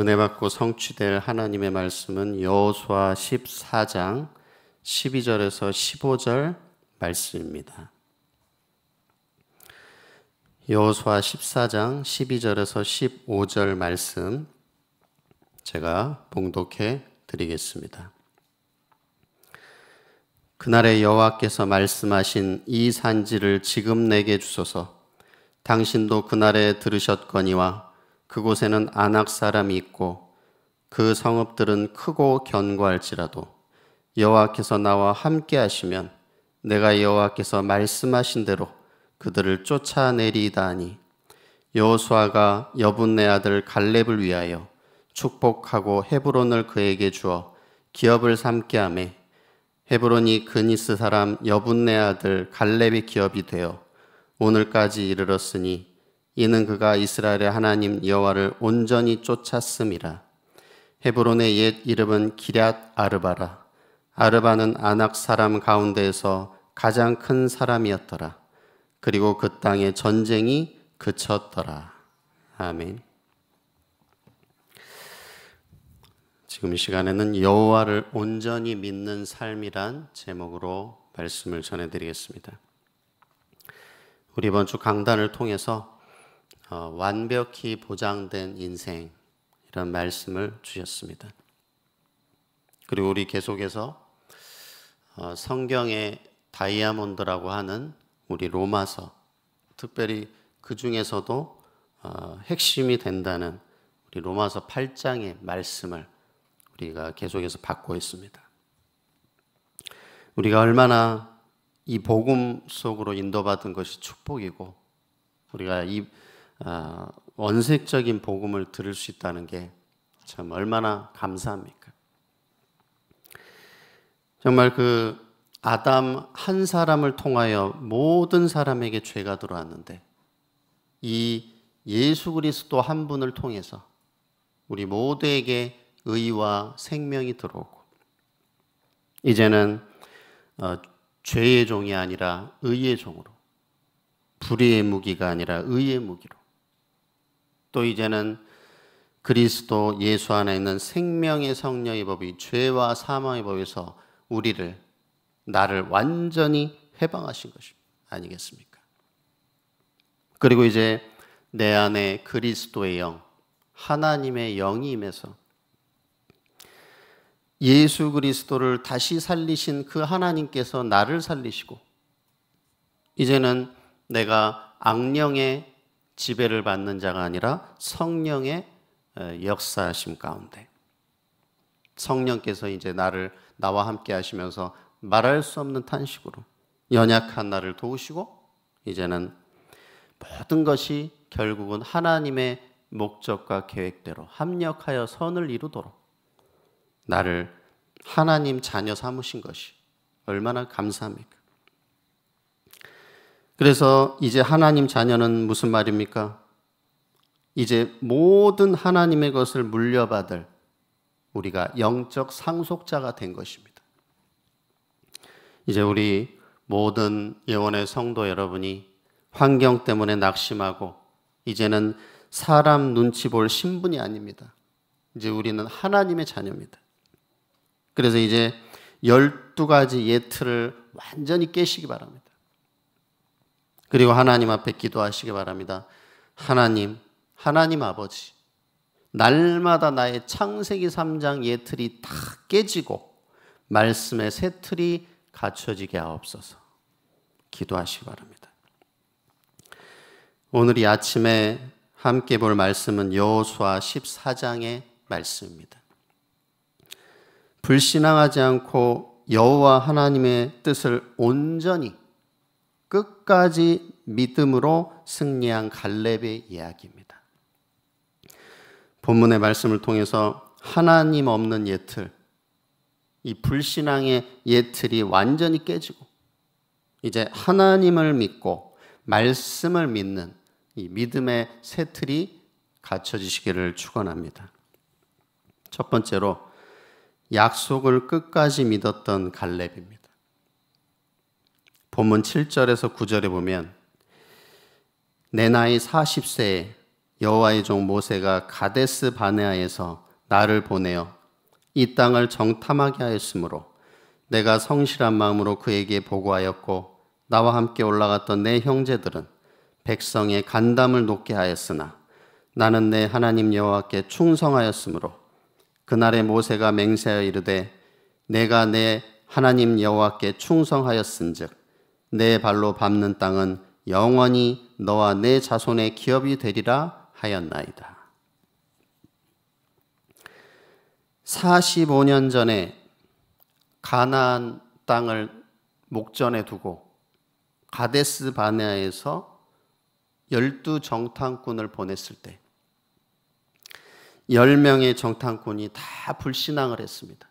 은혜 받고 성취될 하나님의 말씀은 여호수아 14장 12절에서 15절 말씀입니다. 여호수아 14장 12절에서 15절 말씀 제가 봉독해 드리겠습니다. 그날에 여호와께서 말씀하신 이 산지를 지금 내게 주소서. 당신도 그날에 들으셨거니와 그곳에는 안악 사람이 있고 그 성읍들은 크고 견고할지라도 여호와께서 나와 함께 하시면 내가 여호와께서 말씀하신 대로 그들을 쫓아내리다 하니 여호수아가 여분네 아들 갈렙을 위하여 축복하고 헤브론을 그에게 주어 기업을 삼게 하매 헤브론이 그니스 사람 여분네 아들 갈렙의 기업이 되어 오늘까지 이르렀으니 이는 그가 이스라엘의 하나님 여호와를 온전히 쫓았음이라. 헤브론의 옛 이름은 기랏 아르바라. 아르바는 아낙 사람 가운데에서 가장 큰 사람이었더라. 그리고 그 땅에 전쟁이 그쳤더라. 아멘. 지금 시간에는 여호와를 온전히 믿는 삶이란 제목으로 말씀을 전해드리겠습니다. 우리 이번 주 강단을 통해서 어, 완벽히 보장된 인생 이런 말씀을 주셨습니다. 그리고 우리 계속해서 어, 성경의 다이아몬드라고 하는 우리 로마서 특별히 그 중에서도 어, 핵심이 된다는 우리 로마서 8장의 말씀을 우리가 계속해서 받고 있습니다. 우리가 얼마나 이 복음 속으로 인도받은 것이 축복이고 우리가 이 아, 원색적인 복음을 들을 수 있다는 게 참 얼마나 감사합니까? 정말 그 아담 한 사람을 통하여 모든 사람에게 죄가 들어왔는데 이 예수 그리스도 한 분을 통해서 우리 모두에게 의와 생명이 들어오고 이제는 어, 죄의 종이 아니라 의의 종으로 불의의 무기가 아니라 의의 무기로 또 이제는 그리스도 예수 안에 있는 생명의 성령의 법이 죄와 사망의 법에서 우리를 나를 완전히 해방하신 것이 아니겠습니까? 그리고 이제 내 안에 그리스도의 영, 하나님의 영이 임해서 예수 그리스도를 다시 살리신 그 하나님께서 나를 살리시고 이제는 내가 악령의 지배를 받는 자가 아니라 성령의 역사하심 가운데 성령께서 이제 나를 나와 함께 하시면서 말할 수 없는 탄식으로 연약한 나를 도우시고 이제는 모든 것이 결국은 하나님의 목적과 계획대로 합력하여 선을 이루도록 나를 하나님 자녀 삼으신 것이 얼마나 감사합니까? 그래서 이제 하나님 자녀는 무슨 말입니까? 이제 모든 하나님의 것을 물려받을 우리가 영적 상속자가 된 것입니다. 이제 우리 모든 예원의 성도 여러분이 환경 때문에 낙심하고 이제는 사람 눈치 볼 신분이 아닙니다. 이제 우리는 하나님의 자녀입니다. 그래서 이제 12가지 예틀을 완전히 깨시기 바랍니다. 그리고 하나님 앞에 기도하시기 바랍니다. 하나님, 하나님 아버지, 날마다 나의 창세기 3장 예틀이 다 깨지고 말씀의 새 틀이 갖춰지게 하옵소서. 기도하시기 바랍니다. 오늘 이 아침에 함께 볼 말씀은 여호수아 14장의 말씀입니다. 불신앙하지 않고 여호와 하나님의 뜻을 온전히 끝까지 믿음으로 승리한 갈렙의 이야기입니다. 본문의 말씀을 통해서 하나님 없는 예틀, 이 불신앙의 예틀이 완전히 깨지고 이제 하나님을 믿고 말씀을 믿는 이 믿음의 새 틀이 갖춰지시기를 축원합니다. 첫 번째로 약속을 끝까지 믿었던 갈렙입니다. 본문 7절에서 9절에 보면 내 나이 40세에 여호와의 종 모세가 가데스 바네아에서 나를 보내어 이 땅을 정탐하게 하였으므로 내가 성실한 마음으로 그에게 보고하였고 나와 함께 올라갔던 내 형제들은 백성의 간담을 높게 하였으나 나는 내 하나님 여호와께 충성하였으므로 그날에 모세가 맹세하여 이르되 내가 내 하나님 여호와께 충성하였은즉 내 발로 밟는 땅은 영원히 너와 내 자손의 기업이 되리라 하였나이다. 45년 전에 가나안 땅을 목전에 두고 가데스 바네아에서 열두 정탐꾼을 보냈을 때1명의 정탐꾼이 다 불신앙을 했습니다.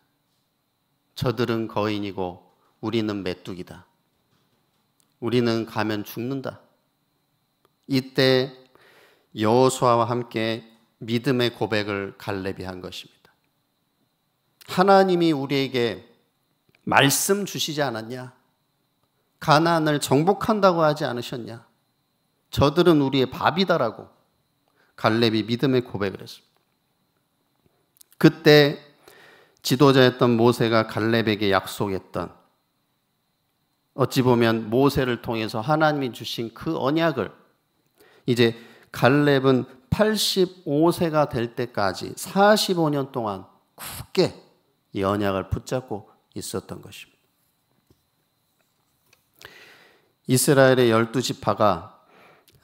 저들은 거인이고 우리는 메뚜기다. 우리는 가면 죽는다. 이때 여호수아와 함께 믿음의 고백을 갈렙이 한 것입니다. 하나님이 우리에게 말씀 주시지 않았냐? 가나안을 정복한다고 하지 않으셨냐? 저들은 우리의 밥이다라고 갈렙이 믿음의 고백을 했습니다. 그때 지도자였던 모세가 갈렙에게 약속했던 어찌 보면 모세를 통해서 하나님이 주신 그 언약을 이제 갈렙은 85세가 될 때까지 45년 동안 굳게 이 언약을 붙잡고 있었던 것입니다. 이스라엘의 열두 지파가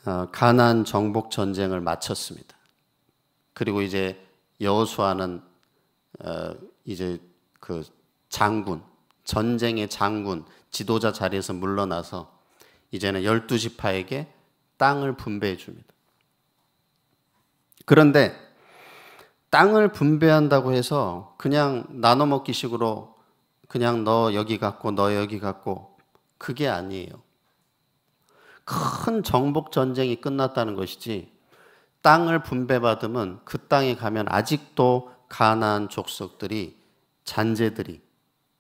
어, 가난 정복 전쟁을 마쳤습니다. 그리고 이제 여수아는 어, 이제 그 장군 전쟁의 장군, 지도자 자리에서 물러나서 이제는 1 2 지파에게 땅을 분배해 줍니다. 그런데 땅을 분배한다고 해서 그냥 나눠 먹기식으로 그냥 너 여기 갖고 너 여기 갖고 그게 아니에요. 큰 정복 전쟁이 끝났다는 것이지 땅을 분배받으면 그 땅에 가면 아직도 가난안 족속들이 잔재들이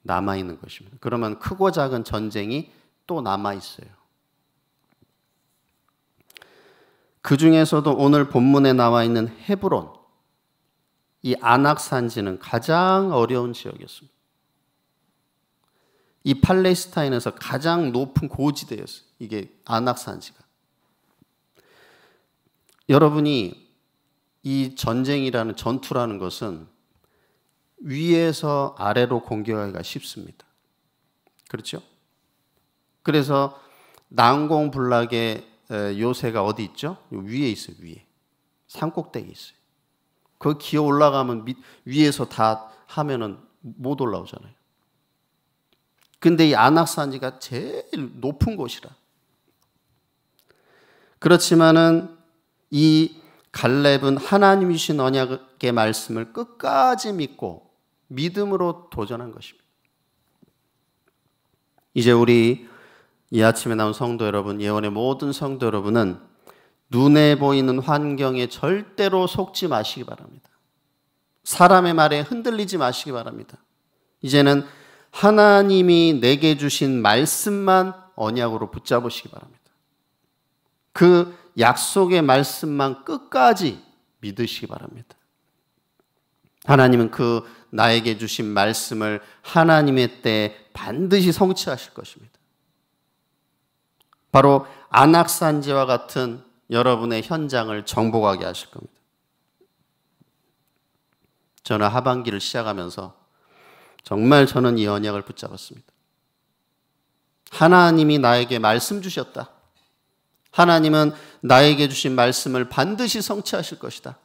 남아 있는 것입니다. 그러면 크고 작은 전쟁이 또 남아 있어요. 그 중에서도 오늘 본문에 나와 있는 헤브론 이 안악산지는 가장 어려운 지역이었습니다. 이 팔레스타인에서 가장 높은 고지대였어요. 이게 안악산지가. 여러분이 이 전쟁이라는 전투라는 것은 위에서 아래로 공격하기가 쉽습니다. 그렇죠? 그래서 난공불락의 요새가 어디 있죠? 위에 있어요, 위에. 산꼭대기 있어요. 그 기어 올라가면 밑, 위에서 다 하면은 못 올라오잖아요. 근데 이 안악산지가 제일 높은 곳이라. 그렇지만은 이 갈렙은 하나님이신 언약의 말씀을 끝까지 믿고 믿음으로 도전한 것입니다. 이제 우리 이 아침에 나온 성도 여러분, 예원의 모든 성도 여러분은 눈에 보이는 환경에 절대로 속지 마시기 바랍니다. 사람의 말에 흔들리지 마시기 바랍니다. 이제는 하나님이 내게 주신 말씀만 언약으로 붙잡으시기 바랍니다. 그 약속의 말씀만 끝까지 믿으시기 바랍니다. 하나님은 그 나에게 주신 말씀을 하나님의 때에 반드시 성취하실 것입니다. 바로 안악산지와 같은 여러분의 현장을 정복하게 하실 겁니다. 저는 하반기를 시작하면서 정말 저는 이 언약을 붙잡았습니다. 하나님이 나에게 말씀 주셨다. 하나님은 나에게 주신 말씀을 반드시 성취하실 것이다.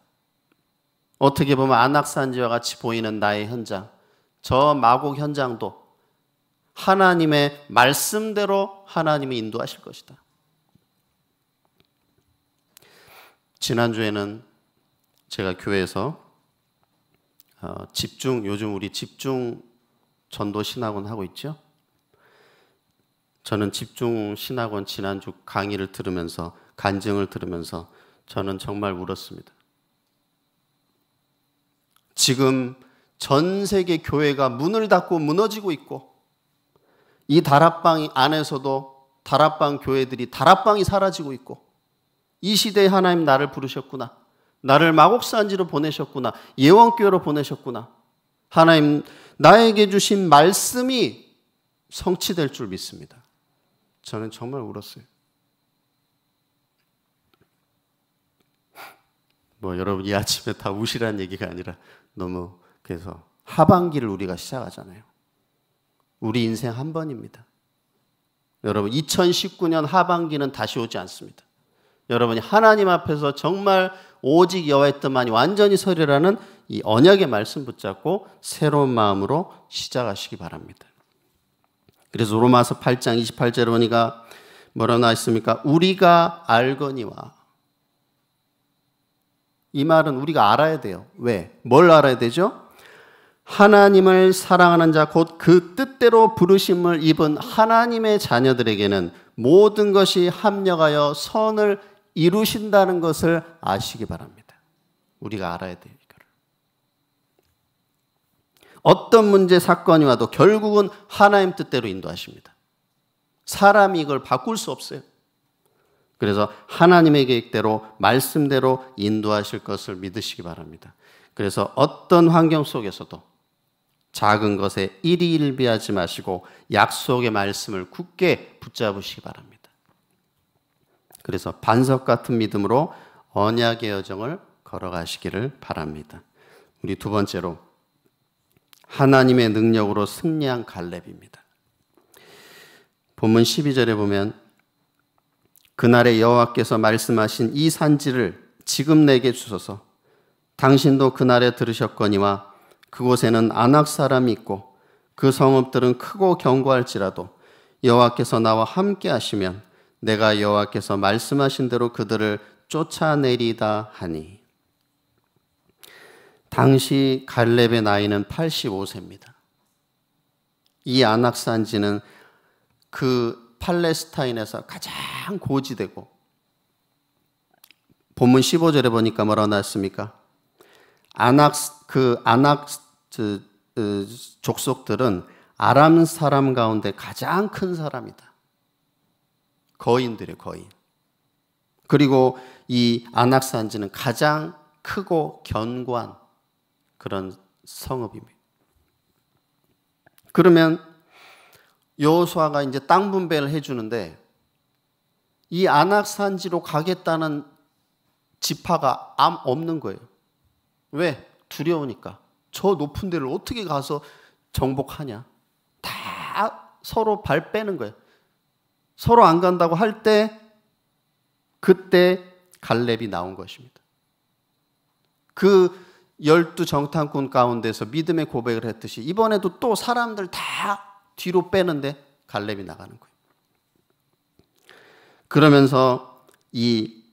어떻게 보면 안악산지와 같이 보이는 나의 현장, 저 마곡 현장도 하나님의 말씀대로 하나님이 인도하실 것이다. 지난주에는 제가 교회에서 어, 집중, 요즘 우리 집중 전도 신학원 하고 있죠? 저는 집중 신학원 지난주 강의를 들으면서, 간증을 들으면서 저는 정말 울었습니다. 지금 전 세계 교회가 문을 닫고 무너지고 있고 이 다락방 안에서도 다락방 교회들이 다락방이 사라지고 있고 이 시대에 하나님 나를 부르셨구나. 나를 마곡산지로 보내셨구나. 예원교회로 보내셨구나. 하나님 나에게 주신 말씀이 성취될 줄 믿습니다. 저는 정말 울었어요. 뭐 여러분이 아침에 다 우시라는 얘기가 아니라 너무 그래서 하반기를 우리가 시작하잖아요. 우리 인생 한 번입니다. 여러분 2019년 하반기는 다시 오지 않습니다. 여러분이 하나님 앞에서 정말 오직 여호와의 뜻만이 완전히 서리라는 이 언약의 말씀 붙잡고 새로운 마음으로 시작하시기 바랍니다. 그래서 로마서 8장 28절에 보니까 뭐라고 나와 있습니까? 우리가 알거니와 이 말은 우리가 알아야 돼요. 왜? 뭘 알아야 되죠? 하나님을 사랑하는 자, 곧 그 뜻대로 부르심을 입은 하나님의 자녀들에게는 모든 것이 합력하여 선을 이루신다는 것을 아시기 바랍니다. 우리가 알아야 돼요. 어떤 문제 사건이 와도 결국은 하나님 뜻대로 인도하십니다. 사람이 이걸 바꿀 수 없어요. 그래서 하나님의 계획대로 말씀대로 인도하실 것을 믿으시기 바랍니다. 그래서 어떤 환경 속에서도 작은 것에 일희일비하지 마시고 약속의 말씀을 굳게 붙잡으시기 바랍니다. 그래서 반석 같은 믿음으로 언약의 여정을 걸어가시기를 바랍니다. 우리 두 번째로 하나님의 능력으로 승리한 갈렙입니다. 본문 12절에 보면 그날에 여호와께서 말씀하신 이 산지를 지금 내게 주소서. 당신도 그날에 들으셨거니와 그곳에는 안악 사람이 있고 그 성읍들은 크고 견고할지라도 여호와께서 나와 함께 하시면 내가 여호와께서 말씀하신 대로 그들을 쫓아내리다 하니 당시 갈렙의 나이는 85세입니다. 이 안악산지는 그 팔레스타인에서 가장 고지되고 본문 15절에 보니까 뭐라고 나왔습니까? 아낙 그 아낙 그, 그, 족속들은 아람 사람 가운데 가장 큰 사람이다. 거인들의 거인. 그리고 이 아낙 산지는 가장 크고 견고한 그런 성읍입니다. 그러면 여호수아가 이제 땅 분배를 해주는데 이 안악산지로 가겠다는 지파가 암 없는 거예요. 왜? 두려우니까. 저 높은 데를 어떻게 가서 정복하냐. 다 서로 발 빼는 거예요. 서로 안 간다고 할 때 그때 갈렙이 나온 것입니다. 그 열두 정탐꾼 가운데서 믿음의 고백을 했듯이 이번에도 또 사람들 다 뒤로 빼는데 갈렙이 나가는 거예요. 그러면서 이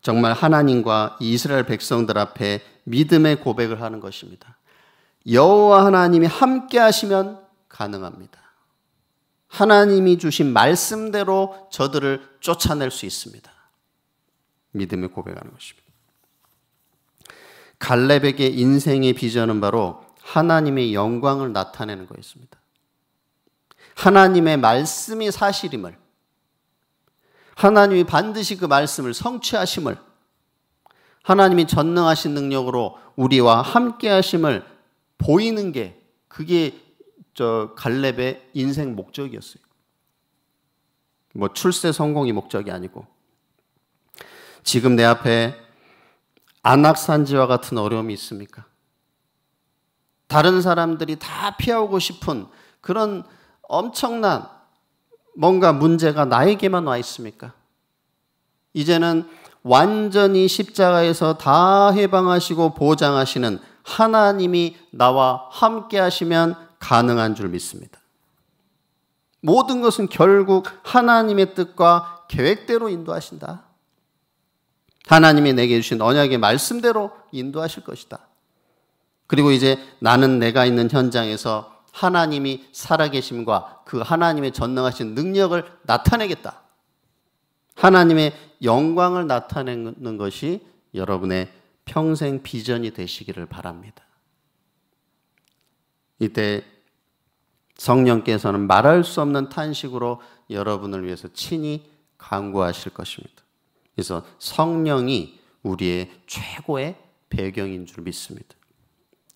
정말 하나님과 이스라엘 백성들 앞에 믿음의 고백을 하는 것입니다. 여호와 하나님이 함께 하시면 가능합니다. 하나님이 주신 말씀대로 저들을 쫓아낼 수 있습니다. 믿음의 고백하는 것입니다. 갈렙에게 인생의 비전은 바로 하나님의 영광을 나타내는 거였습니다. 하나님의 말씀이 사실임을, 하나님이 반드시 그 말씀을 성취하심을, 하나님이 전능하신 능력으로 우리와 함께 하심을 보이는 게 그게 저 갈렙의 인생 목적이었어요. 뭐 출세 성공이 목적이 아니고 지금 내 앞에 안악산지와 같은 어려움이 있습니까? 다른 사람들이 다 피하고 싶은 그런 엄청난 뭔가 문제가 나에게만 와 있습니까? 이제는 완전히 십자가에서 다 해방하시고 보장하시는 하나님이 나와 함께 하시면 가능한 줄 믿습니다. 모든 것은 결국 하나님의 뜻과 계획대로 인도하신다. 하나님이 내게 주신 언약의 말씀대로 인도하실 것이다. 그리고 이제 나는 내가 있는 현장에서 하나님이 살아계심과 그 하나님의 전능하신 능력을 나타내겠다. 하나님의 영광을 나타내는 것이 여러분의 평생 비전이 되시기를 바랍니다. 이때 성령께서는 말할 수 없는 탄식으로 여러분을 위해서 친히 강구하실 것입니다. 그래서 성령이 우리의 최고의 배경인 줄 믿습니다.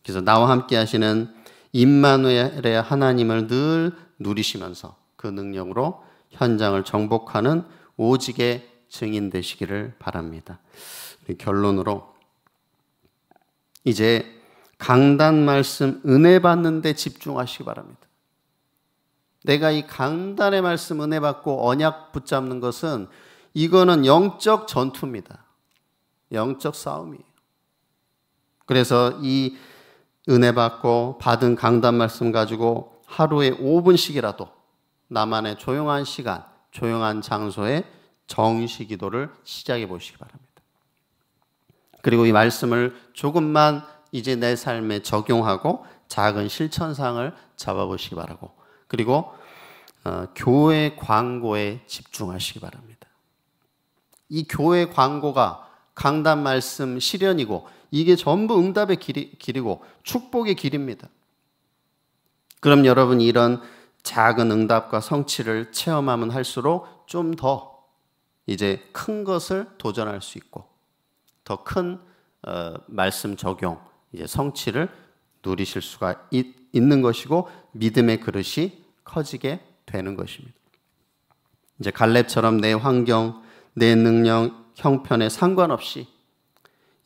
그래서 나와 함께 하시는 임마누엘의 하나님을 늘 누리시면서 그 능력으로 현장을 정복하는 오직의 증인 되시기를 바랍니다. 결론으로 이제 강단 말씀 은혜 받는데 집중하시기 바랍니다. 내가 이 강단의 말씀 은혜 받고 언약 붙잡는 것은 이거는 영적 전투입니다. 영적 싸움이에요. 그래서 이 은혜 받고 받은 강단 말씀 가지고 하루에 5분씩이라도 나만의 조용한 시간, 조용한 장소에 정시 기도를 시작해 보시기 바랍니다. 그리고 이 말씀을 조금만 이제 내 삶에 적용하고 작은 실천상을 잡아보시기 바라고 그리고 어, 교회 광고에 집중하시기 바랍니다. 이 교회 광고가 강단 말씀 실현이고 이게 전부 응답의 길이, 길이고 축복의 길입니다. 그럼 여러분 이런 작은 응답과 성취를 체험하면 할수록 좀 더 이제 큰 것을 도전할 수 있고 더큰 어, 말씀 적용, 이제 성취를 누리실 수가 있, 는 것이고 믿음의 그릇이 커지게 되는 것입니다. 이제 갈렙처럼 내 환경, 내 능력, 형편에 상관없이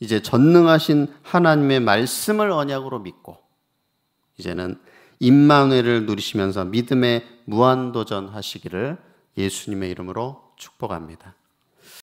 이제 전능하신 하나님의 말씀을 언약으로 믿고 이제는 임마누엘을 누리시면서 믿음의 무한 도전하시기를 예수님의 이름으로 축복합니다.